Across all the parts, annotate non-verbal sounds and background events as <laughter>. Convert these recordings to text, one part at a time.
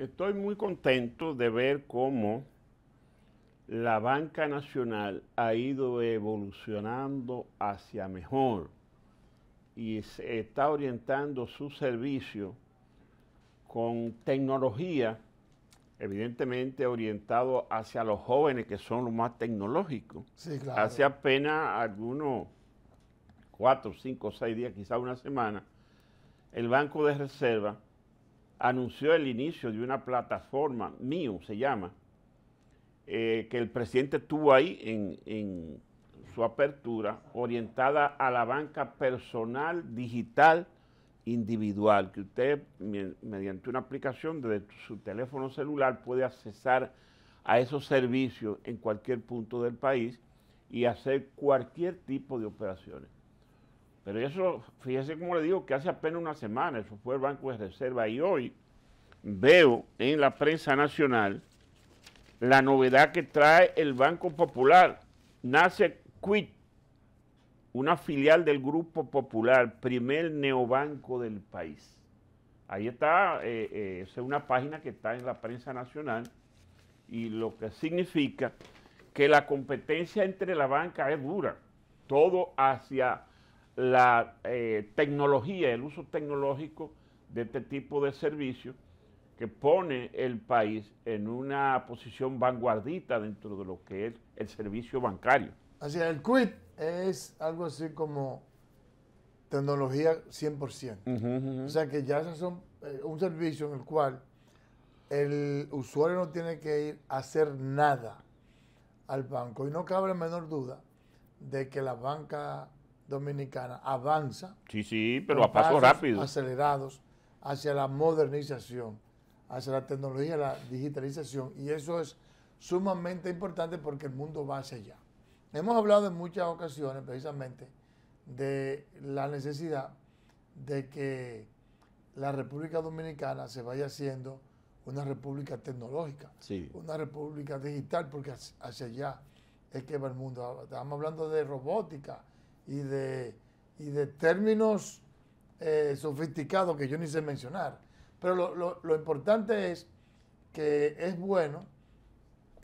Estoy muy contento de ver cómo la banca nacional ha ido evolucionando hacia mejor y está orientando su servicio con tecnología, evidentemente orientado hacia los jóvenes que son los más tecnológicos. Hace apenas algunos cuatro, cinco, seis días, quizás una semana, el Banco de Reserva anunció el inicio de una plataforma, mío se llama, eh, que el presidente tuvo ahí en, en su apertura, orientada a la banca personal, digital, individual, que usted mediante una aplicación desde su teléfono celular puede accesar a esos servicios en cualquier punto del país y hacer cualquier tipo de operaciones. Pero eso, fíjese como le digo, que hace apenas una semana, eso fue el Banco de Reserva, y hoy veo en la prensa nacional la novedad que trae el Banco Popular. Nace Quit, una filial del Grupo Popular, primer neobanco del país. Ahí está, eh, eh, es una página que está en la prensa nacional y lo que significa que la competencia entre la banca es dura, todo hacia la eh, tecnología, el uso tecnológico de este tipo de servicios que pone el país en una posición vanguardita dentro de lo que es el servicio bancario. Así es, el quit es algo así como tecnología 100%. O sea que ya son eh, un servicio en el cual el usuario no tiene que ir a hacer nada al banco. Y no cabe la menor duda de que la banca Dominicana avanza. Sí, sí, pero a paso rápido. Acelerados hacia la modernización, hacia la tecnología, la digitalización. Y eso es sumamente importante porque el mundo va hacia allá. Hemos hablado en muchas ocasiones precisamente de la necesidad de que la República Dominicana se vaya haciendo una república tecnológica, una república digital, porque hacia allá es que va el mundo. Estamos hablando de robótica, y de, de términos eh, sofisticados que yo ni sé mencionar. Pero lo, importante es que es bueno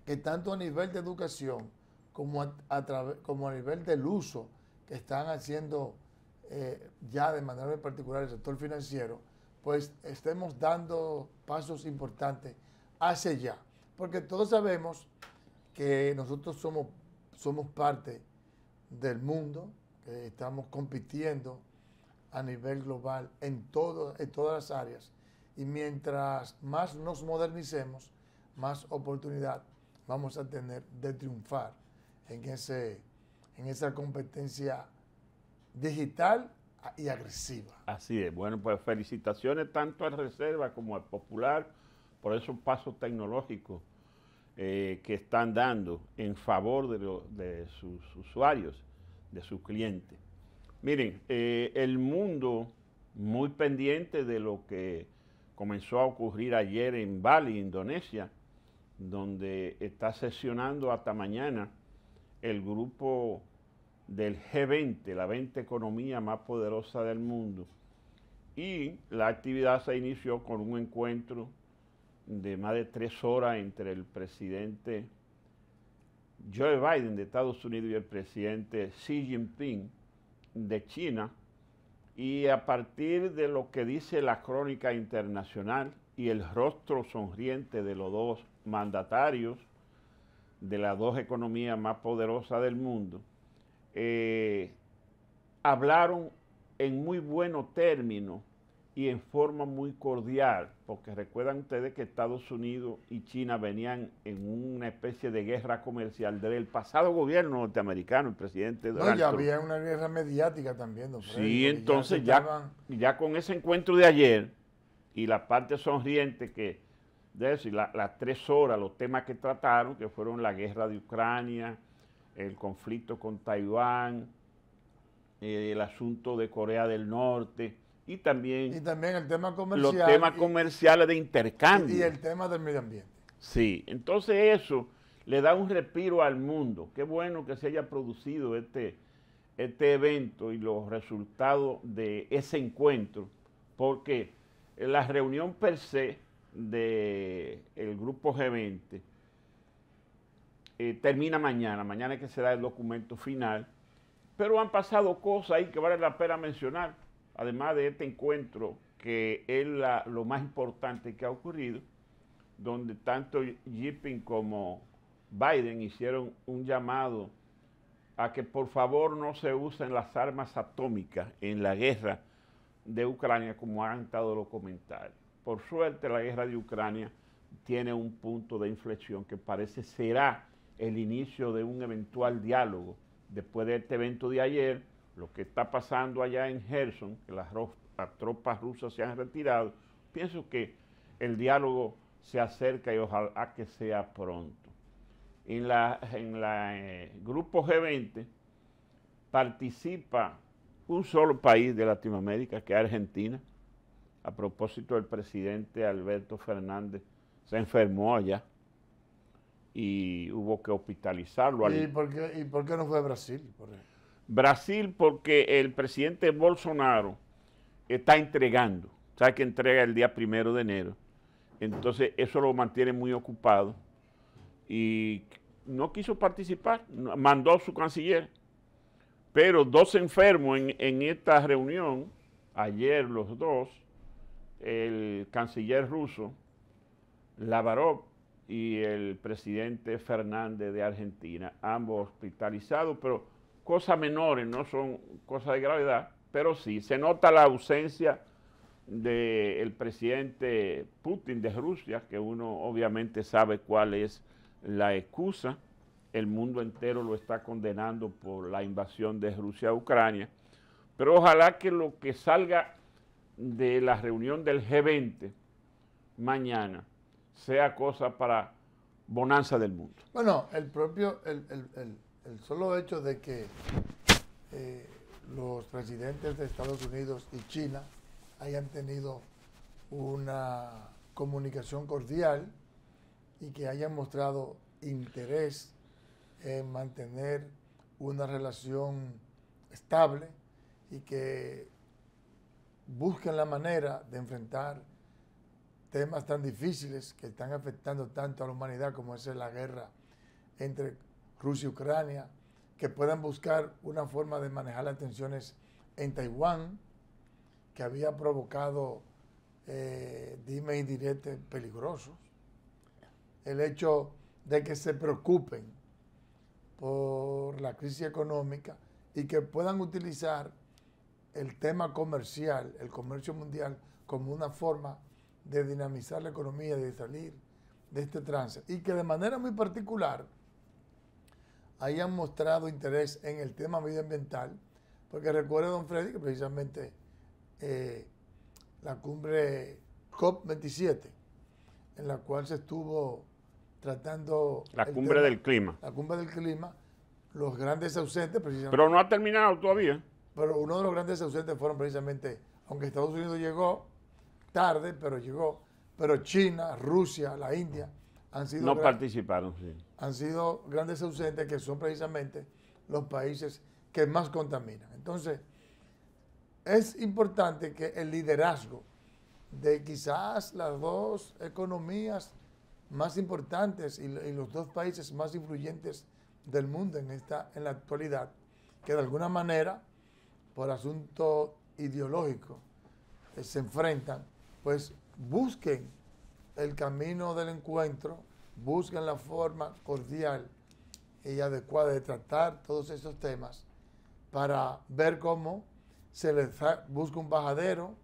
que tanto a nivel de educación como a, como a nivel del uso que están haciendo eh, ya de manera particular el sector financiero, pues estemos dando pasos importantes hacia allá. Porque todos sabemos que nosotros somos, somos parte del mundo, estamos compitiendo a nivel global en, todo, en todas las áreas y mientras más nos modernicemos, más oportunidad vamos a tener de triunfar en, ese, en esa competencia digital y agresiva. Así es. Bueno, pues felicitaciones tanto a Reserva como al Popular por esos pasos tecnológicos eh, que están dando en favor de, de sus usuarios de sus clientes. Miren, eh, el mundo muy pendiente de lo que comenzó a ocurrir ayer en Bali, Indonesia, donde está sesionando hasta mañana el grupo del G20, la 20 economía más poderosa del mundo. Y la actividad se inició con un encuentro de más de tres horas entre el presidente Joe Biden de Estados Unidos y el presidente Xi Jinping de China. Y a partir de lo que dice la crónica internacional y el rostro sonriente de los dos mandatarios de las dos economías más poderosas del mundo, eh, hablaron en muy buenos términos y en forma muy cordial, porque recuerdan ustedes que Estados Unidos y China venían en una especie de guerra comercial del pasado gobierno norteamericano, el presidente Donald No, ya había una guerra mediática también, Sí, entonces ya, con ese encuentro de ayer y la parte sonriente que, de decir, las tres horas, los temas que trataron, que fueron la guerra de Ucrania, el conflicto con Taiwán, eh, el asunto de Corea del Norte, y también, y también el tema comercial, los temas comerciales de intercambio. Y, el tema del medio ambiente. Sí, entonces eso le da un respiro al mundo. Qué bueno que se haya producido este, este evento y los resultados de ese encuentro, porque la reunión per se del el grupo G20 eh, termina mañana, mañana es que será el documento final, pero han pasado cosas ahí que vale la pena mencionar además de este encuentro que es lo más importante que ha ocurrido, donde tanto Jinping como Biden hicieron un llamado a que por favor no se usen las armas atómicas en la guerra de Ucrania como han estado los comentarios. Por suerte la guerra de Ucrania tiene un punto de inflexión que parece será el inicio de un eventual diálogo después de este evento de ayer lo que está pasando allá en Gerson, que las, tropas rusas se han retirado, pienso que el diálogo se acerca y ojalá que sea pronto. En la, en la eh, grupo G20 participa un solo país de Latinoamérica, que es Argentina. A propósito, el presidente Alberto Fernández se enfermó allá y hubo que hospitalizarlo. ¿Y por y por qué no fue Brasil? Por Brasil porque el presidente Bolsonaro está entregando, sabe que entrega el día primero de enero, entonces eso lo mantiene muy ocupado y no quiso participar, mandó a su canciller, pero dos enfermos en, en esta reunión, ayer los dos, el canciller ruso Lavarov y el presidente Fernández de Argentina, ambos hospitalizados, pero cosas menores, no son cosas de gravedad, pero sí se nota la ausencia del presidente Putin de Rusia, que uno obviamente sabe cuál es la excusa. El mundo entero lo está condenando por la invasión de Rusia a Ucrania. Pero ojalá que lo que salga de la reunión del G20 mañana sea cosa para bonanza del mundo. Bueno, el propio, el el solo hecho de que eh, los presidentes de Estados Unidos y China hayan tenido una comunicación cordial y que hayan mostrado interés en mantener una relación estable y que busquen la manera de enfrentar temas tan difíciles que están afectando tanto a la humanidad como es la guerra entre Rusia y Ucrania, que puedan buscar una forma de manejar las tensiones en Taiwán, que había provocado eh, dime y peligrosos. El hecho de que se preocupen por la crisis económica y que puedan utilizar el tema comercial, el comercio mundial, como una forma de dinamizar la economía, de salir de este trance. Y que de manera muy particular hayan mostrado interés en el tema medioambiental, porque recuerda, don Freddy, que precisamente eh, la cumbre COP27, en la cual se estuvo tratando... La cumbre del clima. La cumbre del clima, los grandes ausentes precisamente... Pero no ha terminado todavía. Pero uno de los grandes ausentes fueron precisamente, aunque Estados Unidos llegó tarde, pero llegó, pero China, Rusia, la India han sido no participaron. Han sido grandes ausentes que son precisamente los países que más contaminan. Entonces, es importante que el liderazgo de quizás las dos economías más importantes y, los dos países más influyentes del mundo en, esta, en la actualidad, que de alguna manera, por asunto ideológico, eh, se enfrentan, pues busquen el camino del encuentro buscan la forma cordial y adecuada de tratar todos esos temas para ver cómo se le busca un bajadero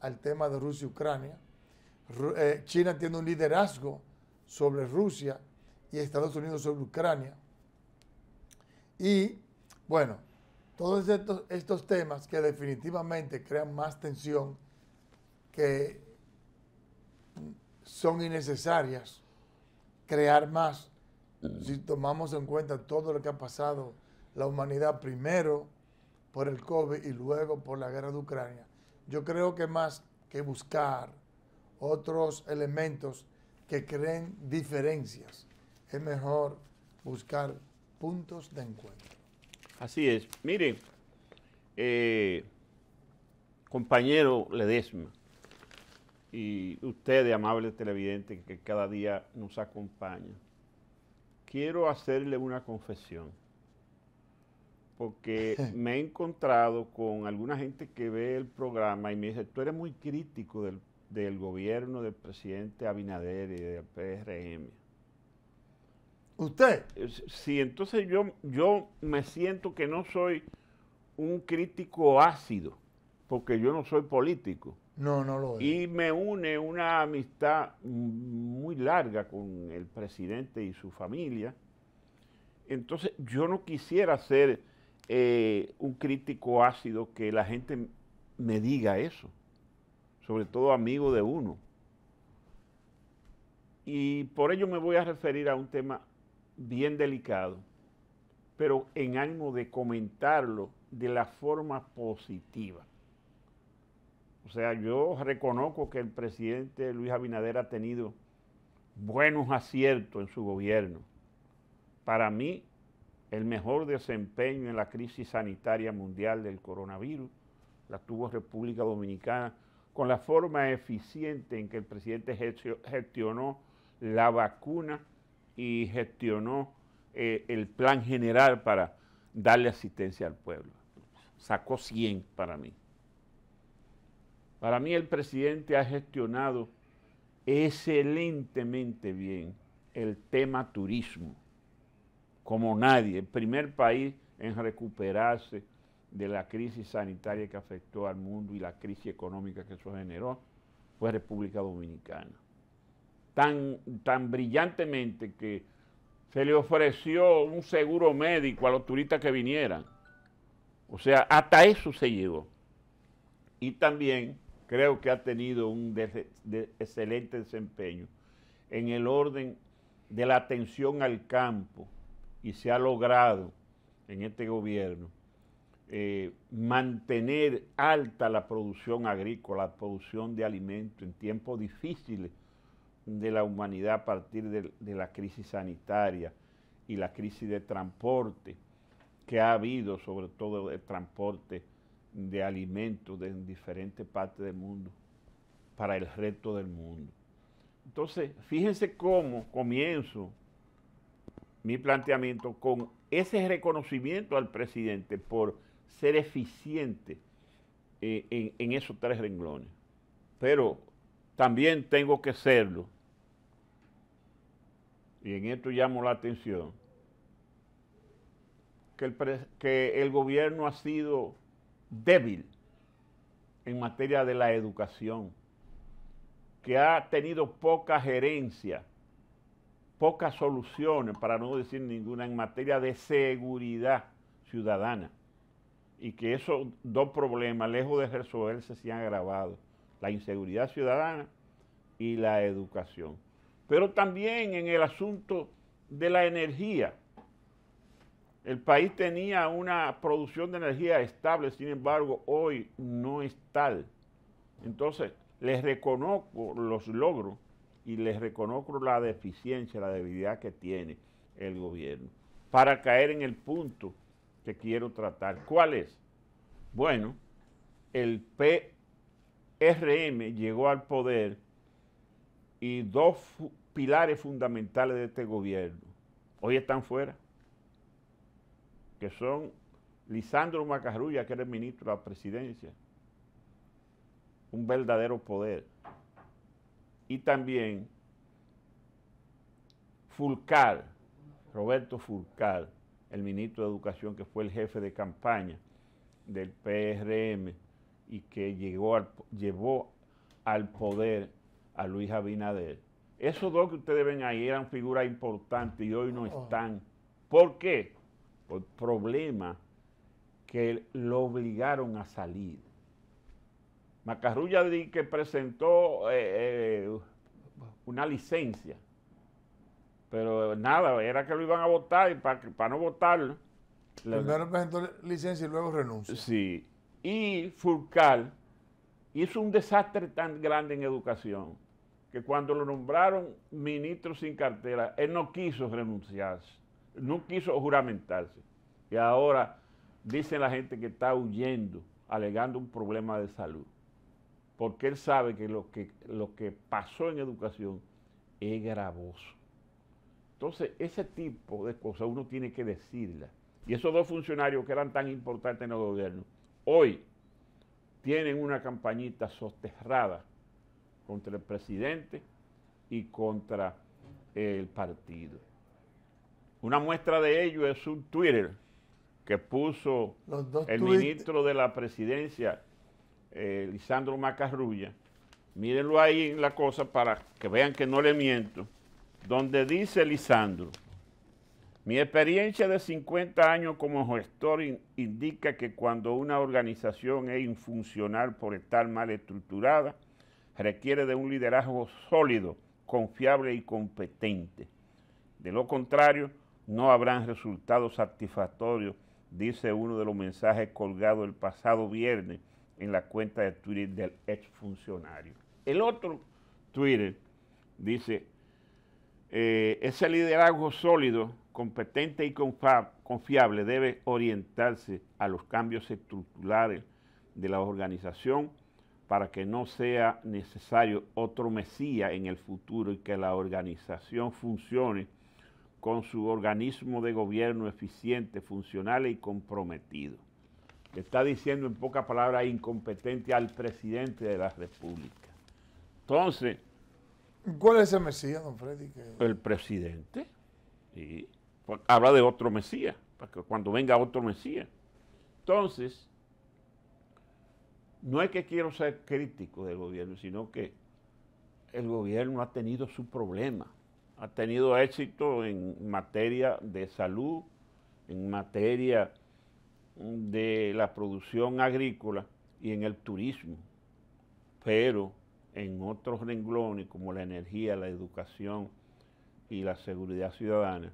al tema de Rusia y Ucrania. Eh, China tiene un liderazgo sobre Rusia y Estados Unidos sobre Ucrania. Y bueno, todos estos, estos temas que definitivamente crean más tensión, que son innecesarias, crear más. Si tomamos en cuenta todo lo que ha pasado la humanidad primero por el COVID y luego por la guerra de Ucrania, yo creo que más que buscar otros elementos que creen diferencias, es mejor buscar puntos de encuentro. Así es. Mire, eh, compañero Ledesma, y ustedes, amables televidentes que cada día nos acompaña, Quiero hacerle una confesión, porque <laughs> me he encontrado con alguna gente que ve el programa y me dice, tú eres muy crítico del, gobierno del presidente Abinader y del PRM. ¿Usted? Eh, sí, entonces yo, yo me siento que no soy un crítico ácido, porque yo no soy político. No, no lo Y me une una amistad muy larga con el presidente y su familia. Entonces, yo no quisiera ser eh, un crítico ácido que la gente me diga eso, sobre todo amigo de uno. Y por ello me voy a referir a un tema bien delicado, pero en ánimo de comentarlo de la forma positiva. O sea, yo reconozco que el presidente Luis Abinader ha tenido buenos aciertos en su gobierno. Para mí, el mejor desempeño en la crisis sanitaria mundial del coronavirus la tuvo República Dominicana con la forma eficiente en que el presidente gestionó la vacuna y gestionó eh, el plan general para darle asistencia al pueblo. Sacó 100 para mí. Para mí el presidente ha gestionado excelentemente bien el tema turismo, como nadie, el primer país en recuperarse de la crisis sanitaria que afectó al mundo y la crisis económica que eso generó, fue República Dominicana. Tan, tan brillantemente que se le ofreció un seguro médico a los turistas que vinieran. O sea, hasta eso se llegó. Y también creo que ha tenido un excelente desempeño en el orden de la atención al campo y se ha logrado en este gobierno eh, mantener alta la producción agrícola, la producción de alimentos en tiempos difíciles de la humanidad a partir de, la crisis sanitaria y la crisis de transporte que ha habido, sobre todo el transporte de alimentos de diferentes partes del mundo para el resto del mundo. Entonces, fíjense cómo comienzo mi planteamiento con ese reconocimiento al presidente por ser eficiente eh, en, esos tres renglones. Pero también tengo que serlo, y en esto llamo la atención, que que el gobierno ha sido débil en materia de la educación, que ha tenido poca gerencia, pocas soluciones, para no decir ninguna, en materia de seguridad ciudadana. Y que esos dos problemas, lejos de resolverse, se han agravado. La inseguridad ciudadana y la educación. Pero también en el asunto de la energía el país tenía una producción de energía estable, sin embargo, hoy no es tal. Entonces, les reconozco los logros y les reconozco la deficiencia, la debilidad que tiene el gobierno. Para caer en el punto que quiero tratar, ¿cuál es? Bueno, el PRM llegó al poder y dos pilares fundamentales de este gobierno hoy están fuera que son Lisandro Macarrulla, que era el ministro de la presidencia, un verdadero poder, y también Fulcar, Roberto Fulcar, el ministro de Educación, que fue el jefe de campaña del PRM y que llegó llevó al poder a Luis Abinader. Esos dos que ustedes ven ahí eran figuras importantes y hoy no oh. están. ¿Por qué? por problemas que lo obligaron a salir. Macarrulla que presentó eh, eh, una licencia, pero nada, era que lo iban a votar y para, no votarlo. Primero presentó licencia y luego renunció. Sí, y Furcal hizo un desastre tan grande en educación que cuando lo nombraron ministro sin cartera, él no quiso renunciarse no quiso juramentarse. Y ahora dicen la gente que está huyendo, alegando un problema de salud. Porque él sabe que lo que, lo que pasó en educación es gravoso. Entonces, ese tipo de cosas uno tiene que decirlas. Y esos dos funcionarios que eran tan importantes en el gobierno, hoy tienen una campañita soterrada contra el presidente y contra el partido. Una muestra de ello es un Twitter que puso el ministro de la presidencia, eh, Lisandro Macarrulla. Mírenlo ahí en la cosa para que vean que no le miento. Donde dice Lisandro, mi experiencia de 50 años como gestor indica que cuando una organización es infuncional por estar mal estructurada, requiere de un liderazgo sólido, confiable y competente. De lo contrario, no habrán resultados satisfactorios, dice uno de los mensajes colgados el pasado viernes en la cuenta de Twitter del exfuncionario. El otro Twitter dice, eh, ese liderazgo sólido, competente y confiable debe orientarse a los cambios estructurales de la organización para que no sea necesario otro Mesías en el futuro y que la organización funcione con su organismo de gobierno eficiente, funcional y comprometido. está diciendo en pocas palabras incompetente al presidente de la República. Entonces... ¿Cuál es el Mesías, don Freddy? El presidente. y pues, Habla de otro Mesías, para que cuando venga otro Mesías. Entonces, no es que quiero ser crítico del gobierno, sino que el gobierno ha tenido su problema ha tenido éxito en materia de salud, en materia de la producción agrícola y en el turismo, pero en otros renglones como la energía, la educación y la seguridad ciudadana,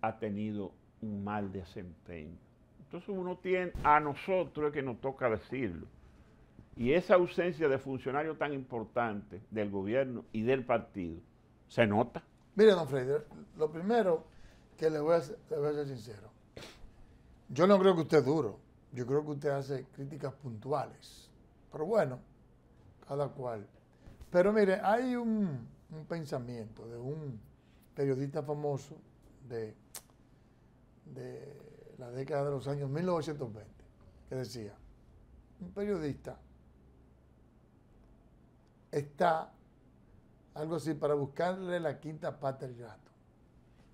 ha tenido un mal desempeño. Entonces uno tiene, a nosotros es que nos toca decirlo, y esa ausencia de funcionarios tan importantes del gobierno y del partido se nota. Mire, don Freddy, lo primero que le voy, a, ser sincero. Yo no creo que usted es duro. Yo creo que usted hace críticas puntuales. Pero bueno, cada cual. Pero mire, hay un, pensamiento de un periodista famoso de, de la década de los años 1920 que decía, un periodista está algo así, para buscarle la quinta pata al gato.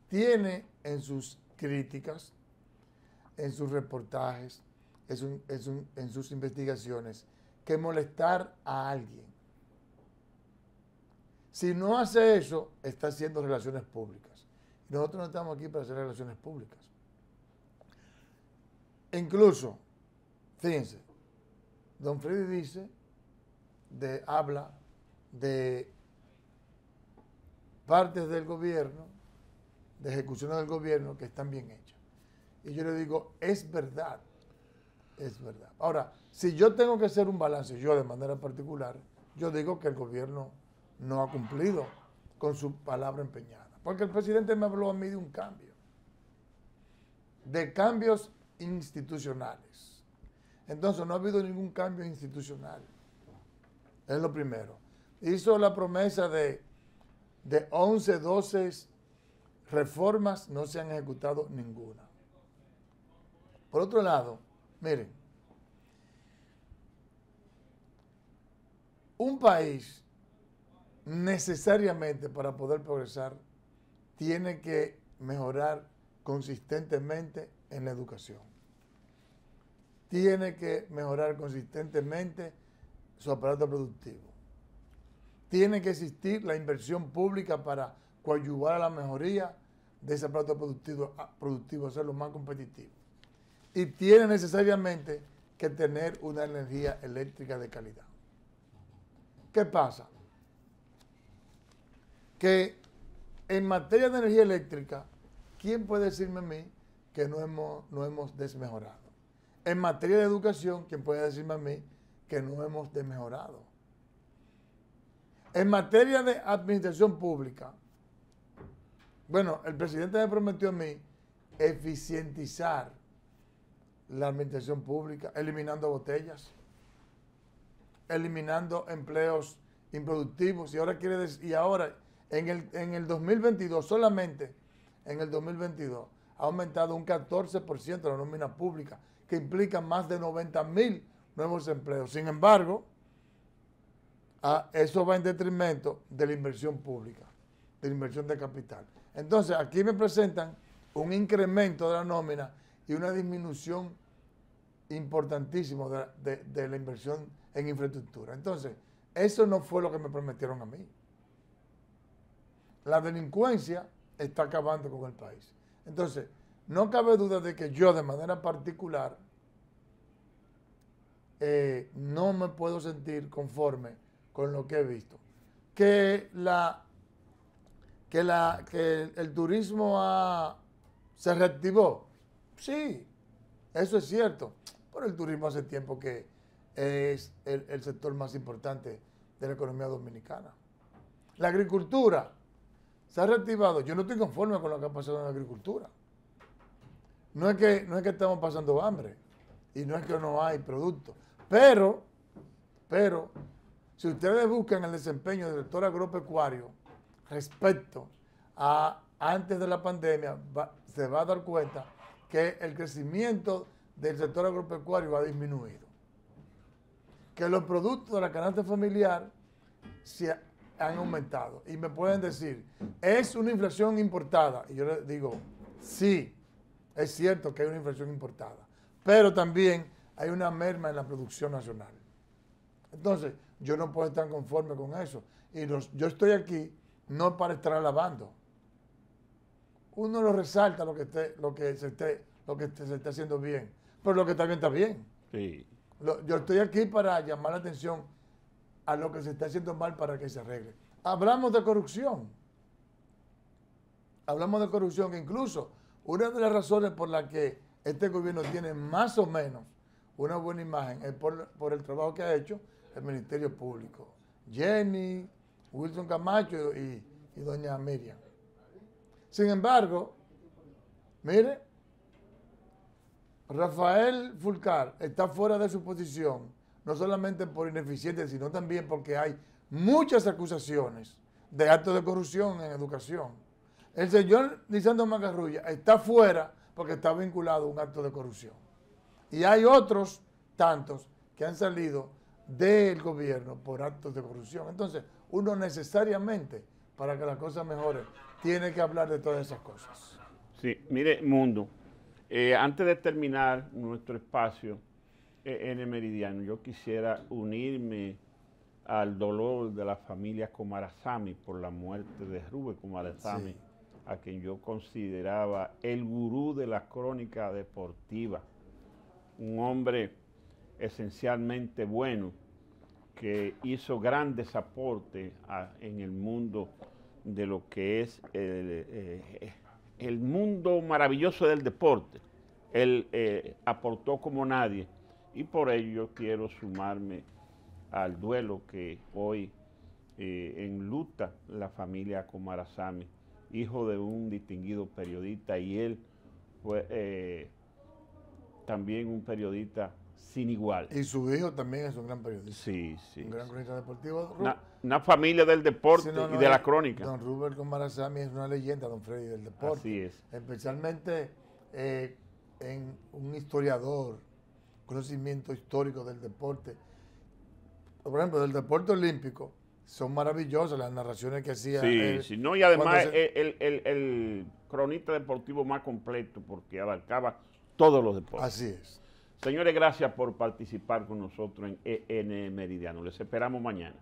Tiene en sus críticas, en sus reportajes, en, sus investigaciones, que molestar a alguien. Si no hace eso, está haciendo relaciones públicas. Nosotros no estamos aquí para hacer relaciones públicas. Incluso, fíjense, Don Freddy dice, de, habla de partes del gobierno, de ejecuciones del gobierno que están bien hechas. Y yo le digo, es verdad, es verdad. Ahora, si yo tengo que hacer un balance, yo de manera particular, yo digo que el gobierno no ha cumplido con su palabra empeñada. Porque el presidente me habló a mí de un cambio, de cambios institucionales. Entonces no ha habido ningún cambio institucional. Es lo primero. Hizo la promesa de de 11, 12 reformas no se han ejecutado ninguna. Por otro lado, miren, un país necesariamente para poder progresar tiene que mejorar consistentemente en la educación. Tiene que mejorar consistentemente su aparato productivo tiene que existir la inversión pública para coadyuvar a la mejoría de ese plato productivo, ah, productivo hacerlo más competitivo. Y tiene necesariamente que tener una energía eléctrica de calidad. ¿Qué pasa? Que en materia de energía eléctrica, ¿quién puede decirme a mí que no hemos, no hemos desmejorado? En materia de educación, ¿quién puede decirme a mí que no hemos desmejorado? En materia de administración pública, bueno, el presidente me prometió a mí eficientizar la administración pública, eliminando botellas, eliminando empleos improductivos. Y ahora quiere decir, y ahora, en el, 2022, solamente en el 2022, ha aumentado un 14% la nómina pública, que implica más de 90 mil nuevos empleos. Sin embargo, Ah, eso va en detrimento de la inversión pública, de la inversión de capital. Entonces, aquí me presentan un incremento de la nómina y una disminución importantísima de, la inversión en infraestructura. Entonces, eso no fue lo que me prometieron a mí. La delincuencia está acabando con el país. Entonces, no cabe duda de que yo de manera particular eh, no me puedo sentir conforme con lo que he visto. Que, la, que, la, que el turismo se reactivó, sí, eso es cierto. Pero el turismo hace tiempo que es el, sector más importante de la economía dominicana. La agricultura se ha reactivado. Yo no estoy conforme con lo que ha pasado en la agricultura. No es que, no es que estamos pasando hambre y no es que no hay producto. Pero, pero si ustedes buscan el desempeño del sector agropecuario respecto a antes de la pandemia, se va a dar cuenta que el crecimiento del sector agropecuario ha disminuido. Que los productos de la canasta familiar se han aumentado. Y me pueden decir, ¿es una inflación importada? Y yo les digo, sí, es cierto que hay una inflación importada, pero también hay una merma en la producción nacional. Entonces, yo no puedo estar conforme con eso. Y los, yo estoy aquí no para estar alabando. Uno lo resalta lo que, esté, lo que, se, esté, lo que se esté haciendo bien, pero lo que también está bien. yo estoy aquí para llamar la atención a lo que se está haciendo mal para que se arregle. Hablamos de corrupción. Hablamos de corrupción incluso una de las razones por las que este gobierno tiene más o menos una buena imagen es por el trabajo que ha hecho el Ministerio Público. Jenny, Wilson Camacho y, y doña Miriam. Sin embargo, mire, Rafael Fulcar está fuera de su posición, no solamente por ineficiente, sino también porque hay muchas acusaciones de actos de corrupción en educación. El señor Lisandro Macarrulla está fuera porque está vinculado a un acto de corrupción. Y hay otros tantos que han salido del gobierno por actos de corrupción. Entonces, uno necesariamente, para que las cosas mejoren, tiene que hablar de todas esas cosas. Sí, mire, mundo, eh, antes de terminar nuestro espacio eh, en el meridiano, yo quisiera unirme al dolor de la familia Comarazami por la muerte de Rubén Comarazami, a quien yo consideraba el gurú de la crónica deportiva, un hombre esencialmente bueno que hizo grandes aportes en el mundo de lo que es el, eh, mundo maravilloso del deporte. Él eh, aportó como nadie y por ello quiero sumarme al duelo que hoy eh, en luta la familia Comarazami, hijo de un distinguido periodista y él fue también un periodista sin igual. Y su hijo también es un gran periodista. Sí, sí. Un gran cronista deportivo. Una, familia del deporte y de la eh, crónica. Don Rubén Comarazami es una leyenda, don Freddy, del deporte. Así es. Especialmente eh, en un historiador, conocimiento histórico del deporte. Por ejemplo, del deporte olímpico, son maravillosas las narraciones que hacía. Sí, sí. No, y además el cronista deportivo más completo, porque abarcaba todos los deportes. Así es. Señores, gracias por participar con nosotros en EN e Meridiano. Les esperamos mañana.